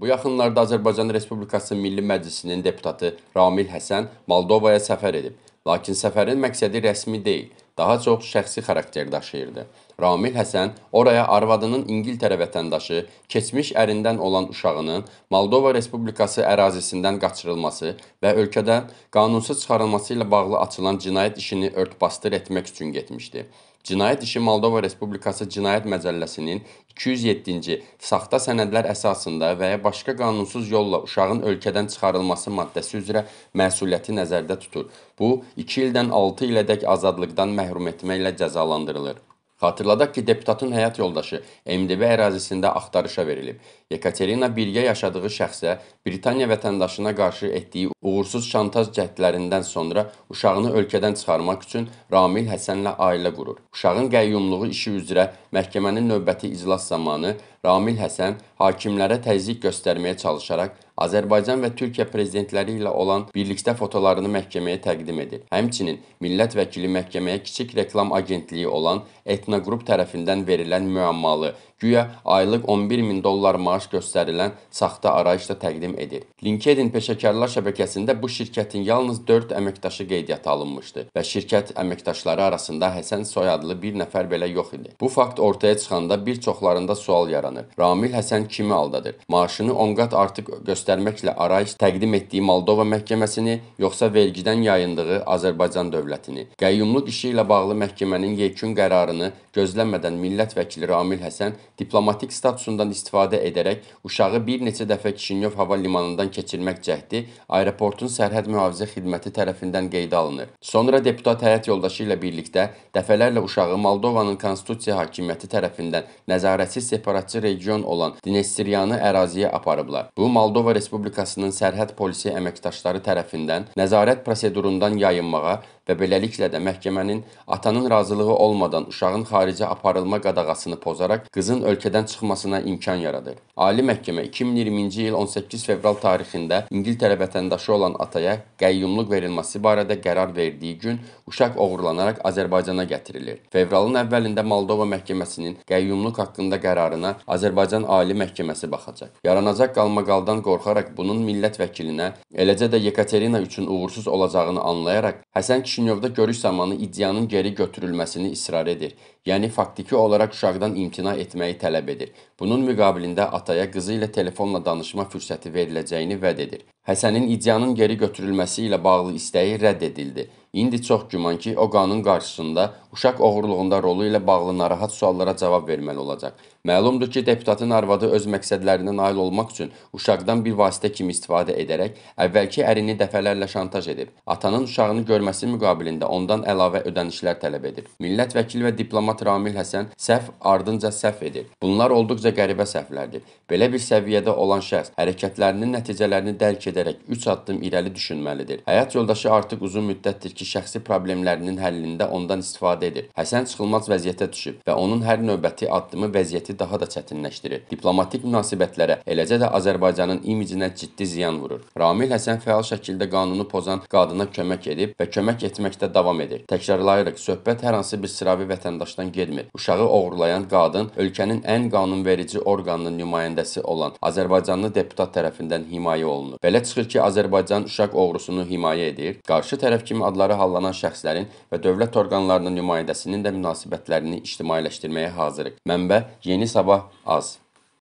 Bu yaxınlarda Azərbaycan Respublikası Milli Məclisinin deputatı Ramil Həsən Moldovaya səfər edib, lakin səfərin məqsədi rəsmi deyil, daha çox şəxsi xarakter daşıyırdı. Ramil Həsən oraya arvadının İngiltərə vətəndaşı, keçmiş ərindən olan uşağının Moldova Respublikası ərazisindən qaçırılması və ölkədən qanunsuz çıxarılması ilə bağlı açılan cinayət işini örtbasdır etmək üçün getmişdi. Cinayət işi Moldova Respublikası Cinayət Məcəlləsinin 207-ci saxta sənədlər əsasında və ya başqa qanunsuz yolla uşağın ölkədən çıxarılması maddəsi üzrə məsuliyyəti nəzərdə tutur. Bu 2 ildən 6 ilədək azadlıqdan məhrum etmə ilə cəzalandırılır. Xatırladaq ki, deputatın həyat yoldaşı MDB ərazisində axtarışa verilib. Yekaterina birgə yaşadığı şəxsə Britaniya vətəndaşına qarşı etdiyi uğursuz şantaj cəhdlərindən sonra uşağını ölkədən çıxarmaq üçün Ramil Həsənlə ailə qurur. Uşağın qəyyumluğu işi üzrə məhkəmənin növbəti iclas zamanı Ramil Həsən hakimlərə təzyiq göstərməyə çalışaraq Azərbaycan və Türkiyə prezidentləri ilə olan birlikdə fotolarını məhkəməyə təqdim edir. Həmçinin millət vəkili məhkəməyə kiçik reklam agentliyi olan Etna qrup tərəfindən verilən müəmmalı, güya aylıq 11 min dollar maaş göstərilən saxta arayış da təqdim edir. LinkedIn peşəkarlar şəbəkəsində bu şirkətin yalnız 4 əməkdaşı qeydiyyata alınmışdı və şirkət əməkdaşları arasında Həsən Soy adlı bir nəfər belə yox idi. Bu fakt ortaya çıxanda bir çoxlarında sual yaranır. Ramil Həsən kimi aldadır? Maaşını 10 qat artıq göstərir göstərməklə Arayş təqdim etdiyi Moldova məhkəməsini, yoxsa vergidən yayındığı Azərbaycan dövlətini. Qəyyumluq işi ilə bağlı məhkəmənin yekun qərarını gözlənmədən millət vəkili Ramil Həsən diplomatik statusundan istifadə edərək uşağı bir neçə dəfə Kişinyov hava limanından keçirmək cəhdi aeroportun sərhəd mühafizə xidməti tərəfindən qeydə alınır. Sonra deputat həyat yoldaşı ilə birlikdə dəfələrlə uşağı Moldovanın konstitusiya hakimiyyəti tərəfindən nəzarətsiz separatçı region olan Dinestriyanı əraziyə aparıblar. Bu Moldova Respublikasının sərhəd polisi əməkdaşları tərəfindən nəzarət prosedurundan yayınmağa və beləliklə də məhkəmənin atanın razılığı olmadan uşağın xaricə aparılma qadağasını pozaraq qızın ölkədən çıxmasına imkan yaradır. Ali Məhkəmə 2020-ci il 18 fevral tarixində İngiltərə vətəndaşı olan ataya qəyyumluq verilməsi barədə qərar verdiyi gün uşaq oğurlanaraq Azərbaycana gətirilir. Fevralın əvvəlində Moldova məhkəməsinin qəyyumluq haqqında qərarına Azərbaycan Ali Məhkəməsi baxacaq. Yaranacaq qalmaqaldan qorxaraq bunun millət vəkilinə, eləcə də Yekaterina üçün uğursuz olacağını anlayaraq Həsən Kişinyovda görüş zamanı iddianın geri götürülməsini israr edir. Yəni faktiki olaraq uşaqdan imtina etməyi tələb edir. Bunun müqabilində ataya qızı ilə telefonla danışma fürsəti veriləcəyini vəd edir. Həsənin iddianın geri götürülməsi ilə bağlı istəyi rədd edildi. İndi çox güman ki, o qanun qarşısında uşaq oğurluğunda rolu ilə bağlı narahat suallara cavab verməli olacaq. Məlumdur ki, deputatın arvadı öz məqsədlərinə nail olmaq üçün uşaqdan bir vasitə kimi istifadə edərək əvvəlki ərini dəfələrlə şantaj edib. Atanın uşağını görməsi müqabilində ondan əlavə ödənişlər tələb edib. Millət vəkili və diplomat Ramil Həsən səhv ardınca səhv edib. Bunlar olduqca qəribə səhvlərdir. Belə bir səviyyədə olan şəxs hərəkətlərinin nəticələrini dərk edərək 3 addım irəli düşünməlidir. Həyat yoldaşı artıq uzun müddətdir ki, şəxsi problemlərinin həllində ondan istifadə edir. Həsən çıxılmaz vəziyyətə düşüb və onun hər növbəti addımı vəziyyəti daha da çətinləşdirir. Diplomatik münasibətlərə, eləcə də Azərbaycanın imicinə ciddi ziyan vurur. Ramil Həsən fəal şəkildə qanunu pozan qadına kömək edib və kömək etməkdə davam edir. Təkrarlayırıq, söhbət hər hansı bir sıravi vətəndaşdan getmir. Uşağı oğurlayan qadın ölkənin ən qanunverici orqanının nümayəndəsi olan Azərbaycanlı deputat tərəfindən himayə olunur. Belə çıxır ki, Azərbaycan uşaq oğrusunu himayə edir. Qarşı tərəf kimi adları hüquqları hallanan şəxslərin və dövlət orqanlarının nümayəndəsinin də münasibətlərini ictimailəşdirməyə hazırıq. Mənbə: Yeni Sabah az.